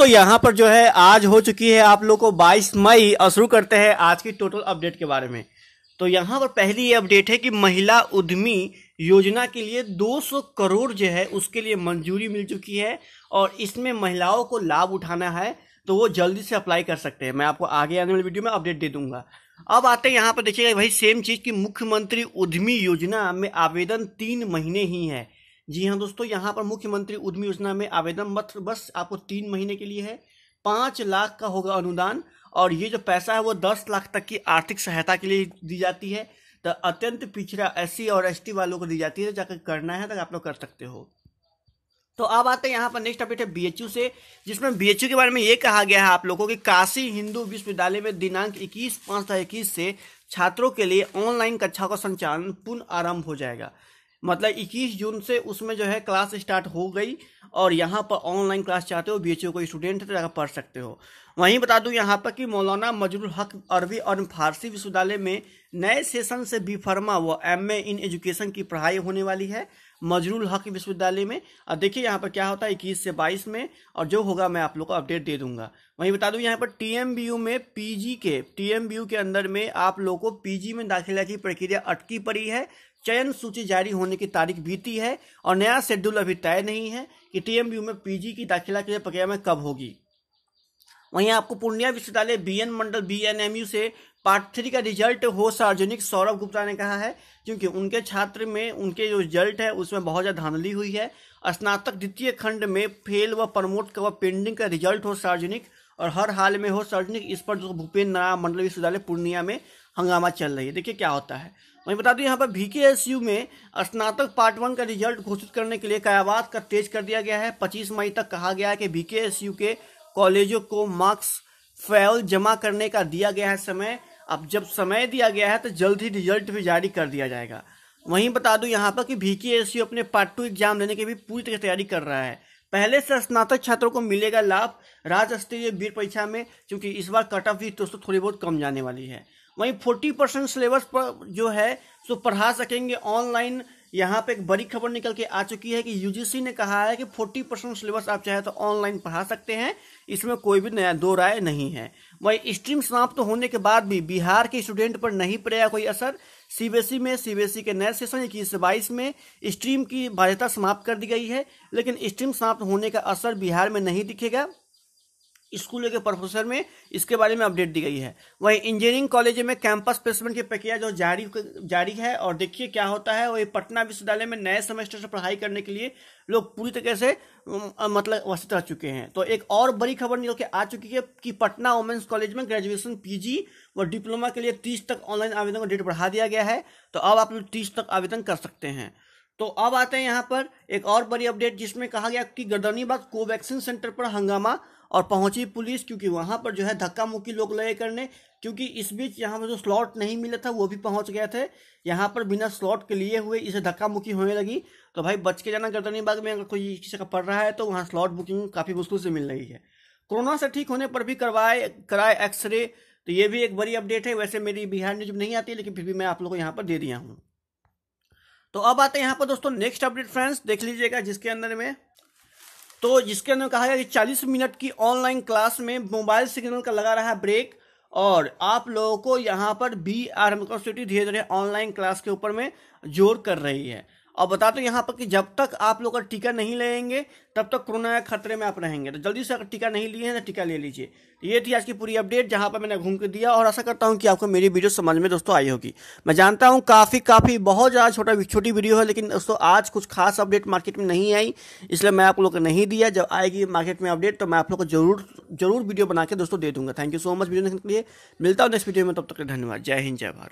तो यहाँ पर जो है आज हो चुकी है आप लोग को 22 मई और शुरू करते हैं आज की टोटल अपडेट के बारे में तो यहाँ पर पहली ये अपडेट है कि महिला उद्यमी योजना के लिए 200 करोड़ जो है उसके लिए मंजूरी मिल चुकी है और इसमें महिलाओं को लाभ उठाना है तो वो जल्दी से अप्लाई कर सकते हैं मैं आपको आगे आने वाली वीडियो में अपडेट दे दूंगा अब आते हैं यहाँ पर देखिएगा भाई सेम चीज़ की मुख्यमंत्री उद्यमी योजना में आवेदन तीन महीने ही है जी हाँ दोस्तों यहाँ पर मुख्यमंत्री उद्यमी योजना में आवेदन पत्र बस आपको तीन महीने के लिए है पाँच लाख का होगा अनुदान और ये जो पैसा है वो दस लाख तक की आर्थिक सहायता के लिए दी जाती है तो अत्यंत पिछड़ा एस और एस वालों को दी जाती है तो जाकर करना है तो आप लोग कर सकते हो तो अब आते हैं यहाँ पर नेक्स्ट अपडेट है बीएचयू से जिसमें बीएचयू के बारे में ये कहा गया है आप लोगों कि काशी हिंदू विश्वविद्यालय में दिनांक 21 पाँच दो से छात्रों के लिए ऑनलाइन कक्षाओं का संचालन पुनः आरंभ हो जाएगा मतलब 21 जून से उसमें जो है क्लास स्टार्ट हो गई और यहाँ पर ऑनलाइन क्लास चाहते हो बी एच कोई स्टूडेंट तो पढ़ सकते हो वहीं बता दूं यहाँ पर कि मौलाना मजरूल हक अरबी और फारसी विश्वविद्यालय में नए सेशन से बी फर्मा व एम इन एजुकेशन की पढ़ाई होने वाली है मजरुल हक विश्वविद्यालय में और देखिए यहाँ पर क्या होता है इक्कीस से बाईस में और जो होगा मैं आप लोग को अपडेट दे दूंगा वहीं बता दूं यहाँ पर टी में पी के टी के अंदर में आप लोग को पी में दाखिला की प्रक्रिया अटकी पड़ी है चयन सूची जारी होने की तारीख बीती है और नया शेड्यूल अभी तय नहीं है कि टीएमबीयू में पीजी की दाखिला के लिए प्रक्रिया में कब होगी वहीं आपको पूर्णिया विश्वविद्यालय B N Mandal B N M U से पार्ट थ्री का रिजल्ट हो सार्वजनिक सौरभ गुप्ता ने कहा है क्योंकि उनके छात्र में उनके जो रिजल्ट है उसमें बहुत ज़्यादा धांधली हुई है स्नातक द्वितीय खंड में फेल व प्रमोट व पेंडिंग का रिजल्ट हो सार्वजनिक और हर हाल में हो सार्वजनिक इस पर जो भूपेन्द्र नारायण मंडल विश्वविद्यालय पूर्णिया में हंगामा चल रही है देखिए क्या होता है वहीं बता दें यहाँ पर भी के एस यू में स्नातक पार्ट वन का रिजल्ट घोषित करने के लिए कायावास का तेज कर दिया गया है पच्चीस मई तक कहा गया है कि भी के एस यू के कॉलेजों को मार्क्स फैल जमा करने का दिया गया है समय अब जब समय दिया गया है तो जल्द ही रिजल्ट भी जारी कर दिया जाएगा वहीं बता दूं यहाँ पर कि भी के अपने पार्ट टू एग्जाम देने की भी पूरी तरह तैयारी कर रहा है पहले से स्नातक छात्रों को मिलेगा लाभ राज्य स्तरीय वीर परीक्षा में क्योंकि इस बार कट ऑफ भी दोस्तों थोड़ी बहुत कम जाने वाली है वहीं फोर्टी परसेंट सिलेबस पर जो है सो पढ़ा सकेंगे ऑनलाइन यहाँ पे एक बड़ी खबर निकल के आ चुकी है कि यूजीसी ने कहा है कि 40 परसेंट सिलेबस आप चाहे तो ऑनलाइन पढ़ा सकते हैं इसमें कोई भी नया दो राय नहीं है वही स्ट्रीम समाप्त तो होने के बाद भी बिहार के स्टूडेंट पर नहीं पड़ेगा कोई असर सीबीएसई e में सीबीएसई e के नए सेशन इक्कीस से बाईस में स्ट्रीम की बाध्यता समाप्त कर दी गई है लेकिन स्ट्रीम समाप्त होने का असर बिहार में नहीं दिखेगा स्कूल के प्रोफेसर में इसके बारे में अपडेट दी गई है वहीं इंजीनियरिंग कॉलेज में कैंपस प्लेसमेंट की प्रक्रिया जो जारी जारी है और देखिए क्या होता है वही पटना विश्वविद्यालय में नए सेमेस्टर से पढ़ाई करने के लिए लोग पूरी तरीके से मतलब व्यवस्थित रह चुके हैं तो एक और बड़ी खबर निकल के आ चुकी है कि पटना वुमेंस कॉलेज में ग्रेजुएशन पी व डिप्लोमा के लिए तीस तक ऑनलाइन आवेदन का डेट बढ़ा दिया गया है तो अब आप लोग तीस तक आवेदन कर सकते हैं तो अब आते हैं यहाँ पर एक और बड़ी अपडेट जिसमें कहा गया कि गर्दनीबाग कोवैक्सीन सेंटर पर हंगामा और पहुंची पुलिस क्योंकि वहां पर जो है धक्का मुक्की लोग लगे करने क्योंकि इस बीच यहाँ पर जो स्लॉट नहीं मिला था वो भी पहुंच गए थे यहाँ पर बिना स्लॉट के लिए हुए इसे धक्का मुक्की होने लगी तो भाई बच के जाना गर्दनी बाग में अगर कोई किसी का पड़ रहा है तो वहाँ स्लॉट बुकिंग काफ़ी मुश्किल से मिल रही है कोरोना से ठीक होने पर भी करवाए कराए एक्सरे तो ये भी एक बड़ी अपडेट है वैसे मेरी बिहार न्यूज नहीं आती लेकिन फिर भी मैं आप लोग को यहाँ पर दे दिया हूँ तो अब आते हैं यहाँ पर दोस्तों नेक्स्ट अपडेट फ्रेंड्स देख लीजिएगा जिसके अंदर में तो जिसके अंदर कहा गया कि चालीस मिनट की ऑनलाइन क्लास में मोबाइल सिग्नल का लगा रहा है ब्रेक और आप लोगों को यहाँ पर बी आर यूनिवर्सिटी धीरे धीरे ऑनलाइन क्लास के ऊपर में जोर कर रही है और बता दो तो यहाँ पर कि जब तक आप लोग का टीका नहीं लेंगे तब तक कोरोना के खतरे में आप रहेंगे तो जल्दी से अगर टीका नहीं लिए हैं तो टीका ले लीजिए तो ये थी आज की पूरी अपडेट जहाँ पर मैंने घूम के दिया और आशा करता हूँ कि आपको मेरी वीडियो समझ में दोस्तों आई होगी मैं जानता हूँ काफ़ी काफ़ी बहुत ज़्यादा छोटा छोटी वीडियो है लेकिन दोस्तों आज कुछ खास अपडेट मार्केट में नहीं आई इसलिए मैं आप लोग को नहीं दिया जब आएगी मार्केट में अपडेट तो मैं आप लोग को जरूर जरूर वीडियो बना के दोस्तों दे दूँगा thank you so much video देखने के लिए मिलता हूँ नेक्स्ट वीडियो में तब तक धन्यवाद जय हिंद जय भारत